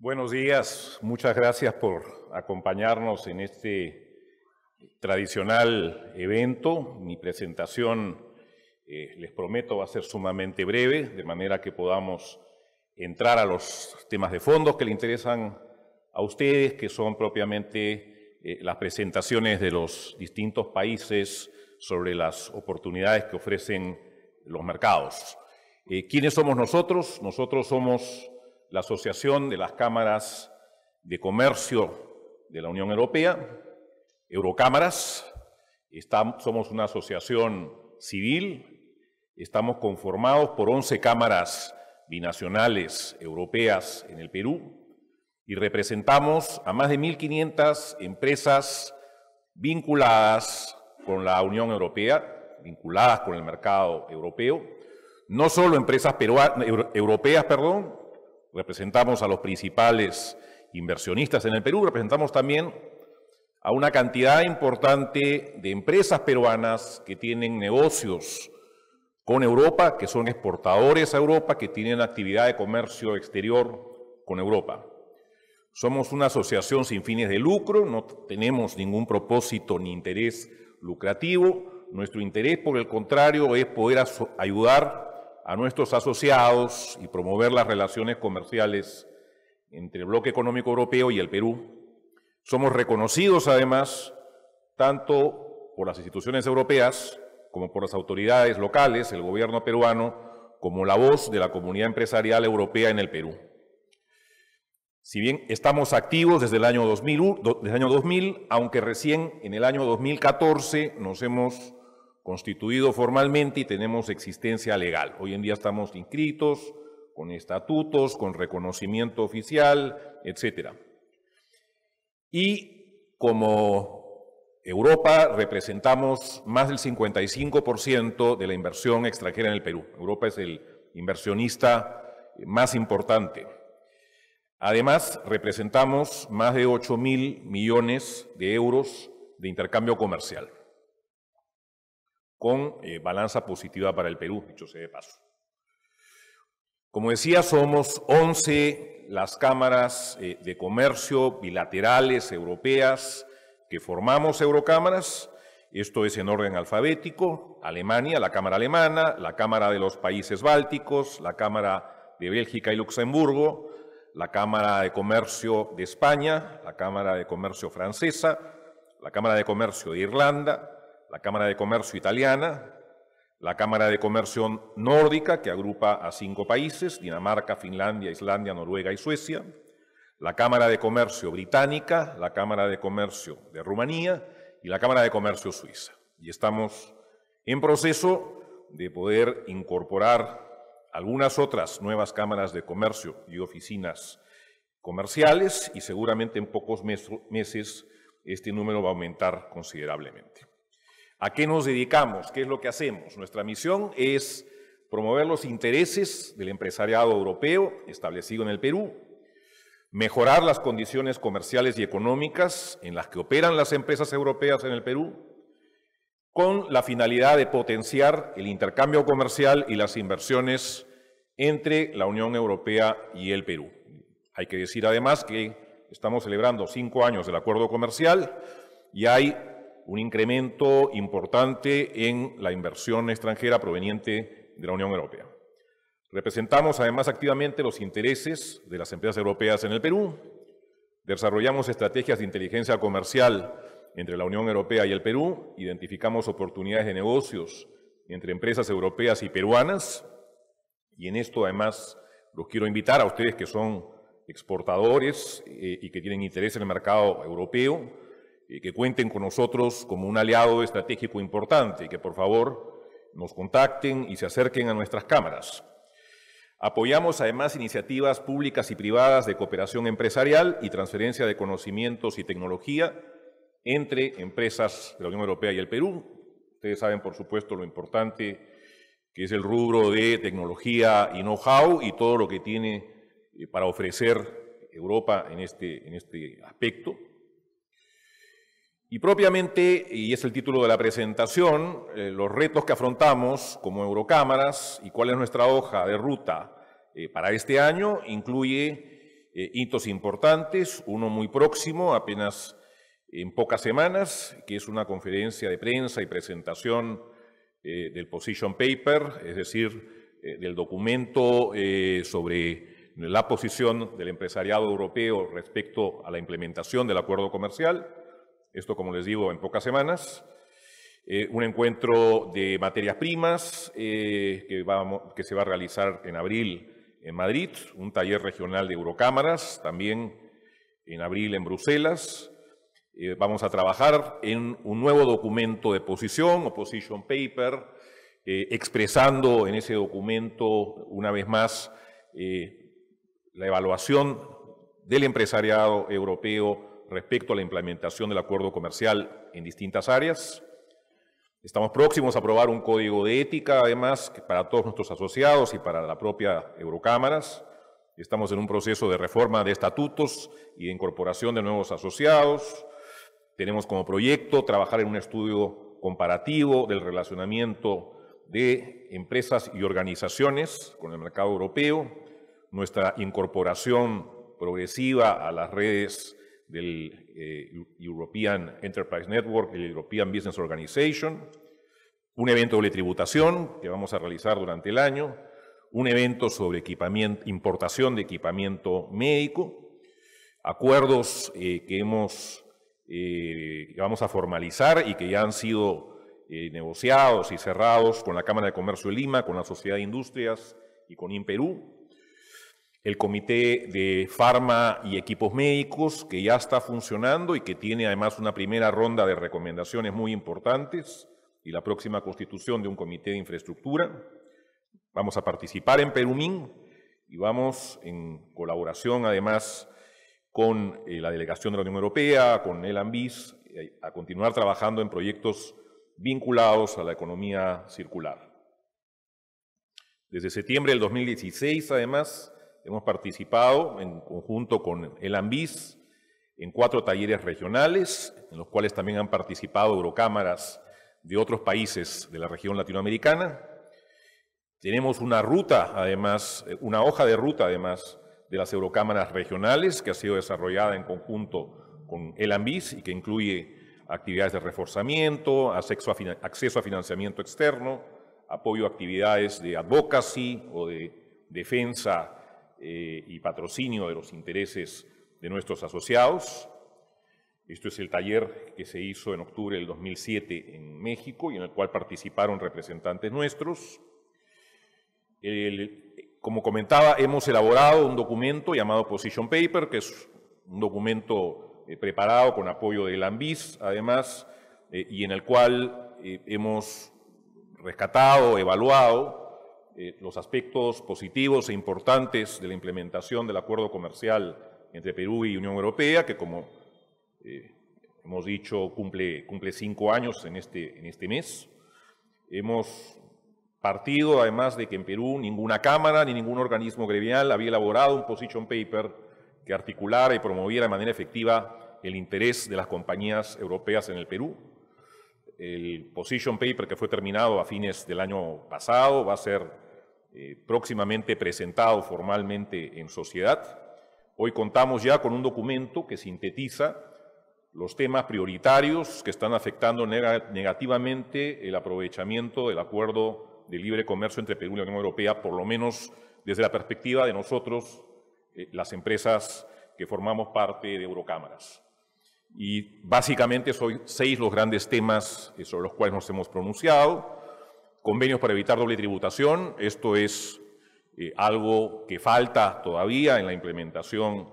Buenos días, muchas gracias por acompañarnos en este tradicional evento. Mi presentación, eh, les prometo, va a ser sumamente breve, de manera que podamos entrar a los temas de fondo que le interesan a ustedes, que son propiamente eh, las presentaciones de los distintos países sobre las oportunidades que ofrecen los mercados. Eh, ¿Quiénes somos nosotros? Nosotros somos la Asociación de las Cámaras de Comercio de la Unión Europea, Eurocámaras. somos una asociación civil, estamos conformados por 11 cámaras binacionales europeas en el Perú y representamos a más de 1.500 empresas vinculadas con la Unión Europea, vinculadas con el mercado europeo, no solo empresas peruanas, europeas, perdón, representamos a los principales inversionistas en el Perú, representamos también a una cantidad importante de empresas peruanas que tienen negocios con Europa, que son exportadores a Europa, que tienen actividad de comercio exterior con Europa. Somos una asociación sin fines de lucro, no tenemos ningún propósito ni interés lucrativo. Nuestro interés, por el contrario, es poder ayudar a nuestros asociados y promover las relaciones comerciales entre el bloque económico europeo y el Perú. Somos reconocidos además tanto por las instituciones europeas como por las autoridades locales, el gobierno peruano, como la voz de la comunidad empresarial europea en el Perú. Si bien estamos activos desde el año 2000, desde el año 2000 aunque recién en el año 2014 nos hemos constituido formalmente y tenemos existencia legal. Hoy en día estamos inscritos, con estatutos, con reconocimiento oficial, etc. Y como Europa representamos más del 55% de la inversión extranjera en el Perú. Europa es el inversionista más importante. Además, representamos más de 8 mil millones de euros de intercambio comercial con eh, balanza positiva para el Perú, dicho sea de paso. Como decía, somos 11 las cámaras eh, de comercio bilaterales europeas que formamos Eurocámaras. Esto es en orden alfabético. Alemania, la Cámara Alemana, la Cámara de los Países Bálticos, la Cámara de Bélgica y Luxemburgo, la Cámara de Comercio de España, la Cámara de Comercio francesa, la Cámara de Comercio de Irlanda, la Cámara de Comercio italiana, la Cámara de Comercio nórdica, que agrupa a cinco países, Dinamarca, Finlandia, Islandia, Noruega y Suecia, la Cámara de Comercio británica, la Cámara de Comercio de Rumanía y la Cámara de Comercio suiza. Y estamos en proceso de poder incorporar algunas otras nuevas cámaras de comercio y oficinas comerciales y seguramente en pocos meses este número va a aumentar considerablemente. ¿A qué nos dedicamos? ¿Qué es lo que hacemos? Nuestra misión es promover los intereses del empresariado europeo establecido en el Perú, mejorar las condiciones comerciales y económicas en las que operan las empresas europeas en el Perú, con la finalidad de potenciar el intercambio comercial y las inversiones entre la Unión Europea y el Perú. Hay que decir además que estamos celebrando cinco años del acuerdo comercial y hay un incremento importante en la inversión extranjera proveniente de la Unión Europea. Representamos además activamente los intereses de las empresas europeas en el Perú, desarrollamos estrategias de inteligencia comercial entre la Unión Europea y el Perú, identificamos oportunidades de negocios entre empresas europeas y peruanas, y en esto además los quiero invitar a ustedes que son exportadores eh, y que tienen interés en el mercado europeo, que cuenten con nosotros como un aliado estratégico importante, y que por favor nos contacten y se acerquen a nuestras cámaras. Apoyamos además iniciativas públicas y privadas de cooperación empresarial y transferencia de conocimientos y tecnología entre empresas de la Unión Europea y el Perú. Ustedes saben, por supuesto, lo importante que es el rubro de tecnología y know-how y todo lo que tiene eh, para ofrecer Europa en este, en este aspecto. Y propiamente, y es el título de la presentación, eh, los retos que afrontamos como Eurocámaras y cuál es nuestra hoja de ruta eh, para este año, incluye eh, hitos importantes, uno muy próximo, apenas en pocas semanas, que es una conferencia de prensa y presentación del position paper, es decir, del documento sobre la posición del empresariado europeo respecto a la implementación del acuerdo comercial. Esto, como les digo, en pocas semanas. Eh, un encuentro de materias primas eh, que, se va a realizar en abril en Madrid, un taller regional de Eurocámaras, también en abril en Bruselas. Eh, vamos a trabajar en un nuevo documento de posición, o position paper, expresando en ese documento una vez más la evaluación del empresariado europeo respecto a la implementación del acuerdo comercial en distintas áreas. Estamos próximos a aprobar un código de ética, además, para todos nuestros asociados y para la propia Eurocámaras. Estamos en un proceso de reforma de estatutos y de incorporación de nuevos asociados. Tenemos como proyecto trabajar en un estudio comparativo del relacionamiento de empresas y organizaciones con el mercado europeo, nuestra incorporación progresiva a las redes del eh, European Enterprise Network, el European Business Organization, un evento de tributación que vamos a realizar durante el año, un evento sobre equipamiento, importación de equipamiento médico, acuerdos eh, que, hemos, eh, vamos a formalizar y que ya han sido negociados y cerrados con la Cámara de Comercio de Lima, con la Sociedad de Industrias y con INPERÚ, el Comité de Farma y Equipos Médicos, que ya está funcionando y que tiene además una primera ronda de recomendaciones muy importantes, y la próxima constitución de un comité de infraestructura. Vamos a participar en Perumín y vamos en colaboración además con eh, la delegación de la Unión Europea, con el Ambis eh, a continuar trabajando en proyectos vinculados a la economía circular. Desde septiembre del 2016, además, Hemos participado en conjunto con el AMBIS en cuatro talleres regionales, en los cuales también han participado eurocámaras de otros países de la región latinoamericana. Tenemos una ruta, además, eh, una hoja de ruta, además, de las eurocámaras regionales, que ha sido desarrollada en conjunto con el AMBIS y que incluye actividades de reforzamiento, acceso a financiamiento externo, apoyo a actividades de advocacy o de defensa eh, y patrocinio de los intereses de nuestros asociados. Esto es el taller que se hizo en octubre del 2007 en México y en el cual participaron representantes nuestros. como comentaba, hemos elaborado un documento llamado Position Paper, que es un documento eh, preparado con apoyo del ANVIS, además, eh, y en el cual hemos rescatado, evaluado eh, los aspectos positivos e importantes de la implementación del acuerdo comercial entre Perú y Unión Europea, que como eh, hemos dicho cumple, cumple cinco años en este, en este mes. Hemos partido, además de que en Perú ninguna Cámara ni ningún organismo gremial había elaborado un position paper que articulara y promoviera de manera efectiva el interés de las compañías europeas en el Perú. El position paper que fue terminado a fines del año pasado va a ser eh, próximamente presentado formalmente en sociedad. Hoy contamos ya con un documento que sintetiza los temas prioritarios que están afectando negativamente el aprovechamiento del acuerdo de libre comercio entre Perú y la Unión Europea, por lo menos desde la perspectiva de nosotros, eh, las empresas que formamos parte de Eurocámaras. Y básicamente son seis los grandes temas eh, sobre los cuales nos hemos pronunciado convenios para evitar doble tributación. Esto es eh, algo que falta todavía en la implementación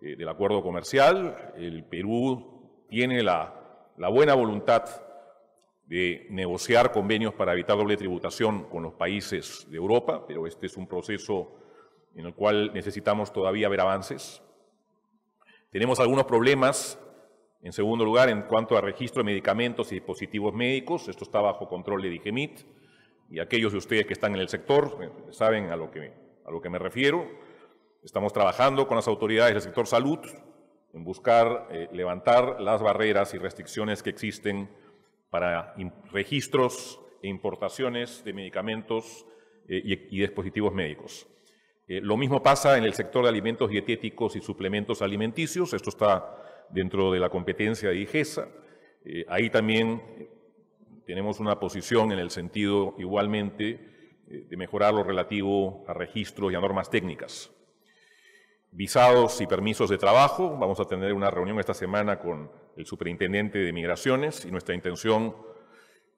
eh, del acuerdo comercial. El Perú tiene la, la buena voluntad de negociar convenios para evitar doble tributación con los países de Europa, pero este es un proceso en el cual necesitamos todavía ver avances. Tenemos algunos problemas, en segundo lugar, en cuanto a registro de medicamentos y dispositivos médicos. Esto está bajo control de DIGEMIT y aquellos de ustedes que están en el sector eh, saben a lo que, a lo que me refiero. Estamos trabajando con las autoridades del sector salud en buscar eh, levantar las barreras y restricciones que existen para registros e importaciones de medicamentos eh, y, dispositivos médicos. lo mismo pasa en el sector de alimentos dietéticos y suplementos alimenticios. Esto está dentro de la competencia de IGESA. ahí también tenemos una posición en el sentido igualmente eh, de mejorar lo relativo a registros y a normas técnicas. Visados y permisos de trabajo, vamos a tener una reunión esta semana con el superintendente de migraciones y nuestra intención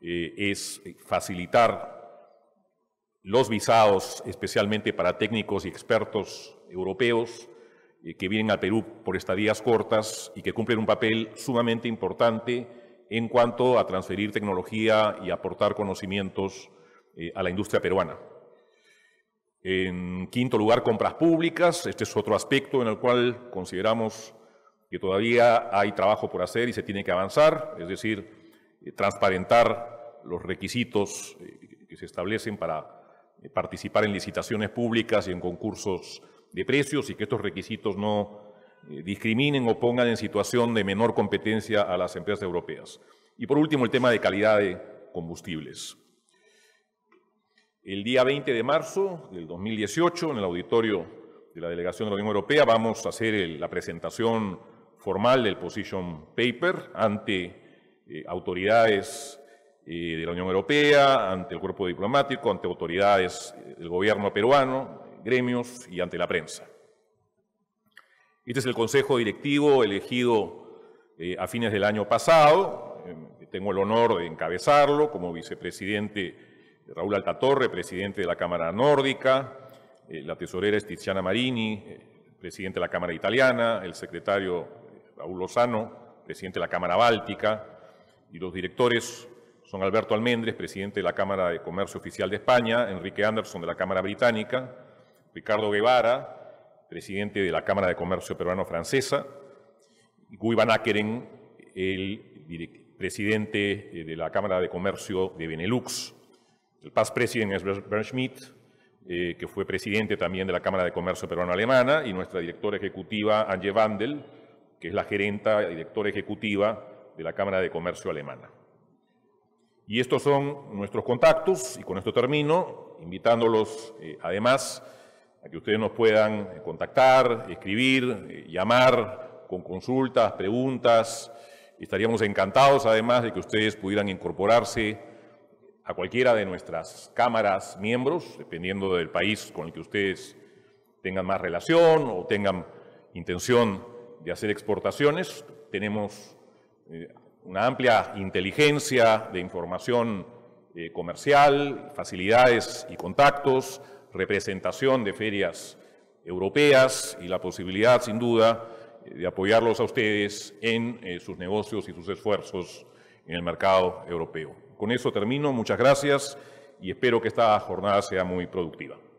eh, es eh, facilitar los visados, especialmente para técnicos y expertos europeos que vienen al Perú por estadías cortas y que cumplen un papel sumamente importante en cuanto a transferir tecnología y aportar conocimientos eh, a la industria peruana. En quinto lugar, compras públicas. Este es otro aspecto en el cual consideramos que todavía hay trabajo por hacer y se tiene que avanzar, es decir, eh, transparentar los requisitos eh, que se establecen para participar en licitaciones públicas y en concursos de precios y que estos requisitos no eh, discriminen o pongan en situación de menor competencia a las empresas europeas. Y por último, el tema de calidad de combustibles. El día 20 de marzo del 2018, en el auditorio de la Delegación de la Unión Europea, vamos a hacer la presentación formal del Position Paper ante eh, autoridades eh, de la Unión Europea, ante el cuerpo diplomático, ante autoridades del gobierno peruano, gremios y ante la prensa. Este es el consejo directivo elegido eh, a fines del año pasado. Eh, tengo el honor de encabezarlo como vicepresidente Raúl Altatorre, presidente de la Cámara Nórdica, eh, la tesorera Tiziana Marini, presidente de la Cámara Italiana, el secretario Raúl Lozano, presidente de la Cámara Báltica, y los directores son Alberto Almendres, presidente de la Cámara de Comercio Oficial de España, Enrique Anderson de la Cámara Británica, Ricardo Guevara, presidente de la Cámara de Comercio Peruano-Francesa, Guy Van Akeren, el presidente eh, de la Cámara de Comercio de Benelux, el past president es Bernd Schmidt, eh, que fue presidente también de la Cámara de Comercio Peruano-Alemana, y nuestra directora ejecutiva, Ange Vandel, que es la gerenta directora ejecutiva de la Cámara de Comercio Alemana. Y estos son nuestros contactos, y con esto termino, invitándolos eh, además a que ustedes nos puedan eh, contactar, escribir, eh, llamar con consultas, preguntas. Estaríamos encantados además de que ustedes pudieran incorporarse a cualquiera de nuestras cámaras miembros, dependiendo del país con el que ustedes tengan más relación o tengan intención de hacer exportaciones. Tenemos eh, una amplia inteligencia de información comercial, facilidades y contactos representación de ferias europeas y la posibilidad, sin duda, de apoyarlos a ustedes en eh, sus negocios y sus esfuerzos en el mercado europeo. Con eso termino, muchas gracias y espero que esta jornada sea muy productiva.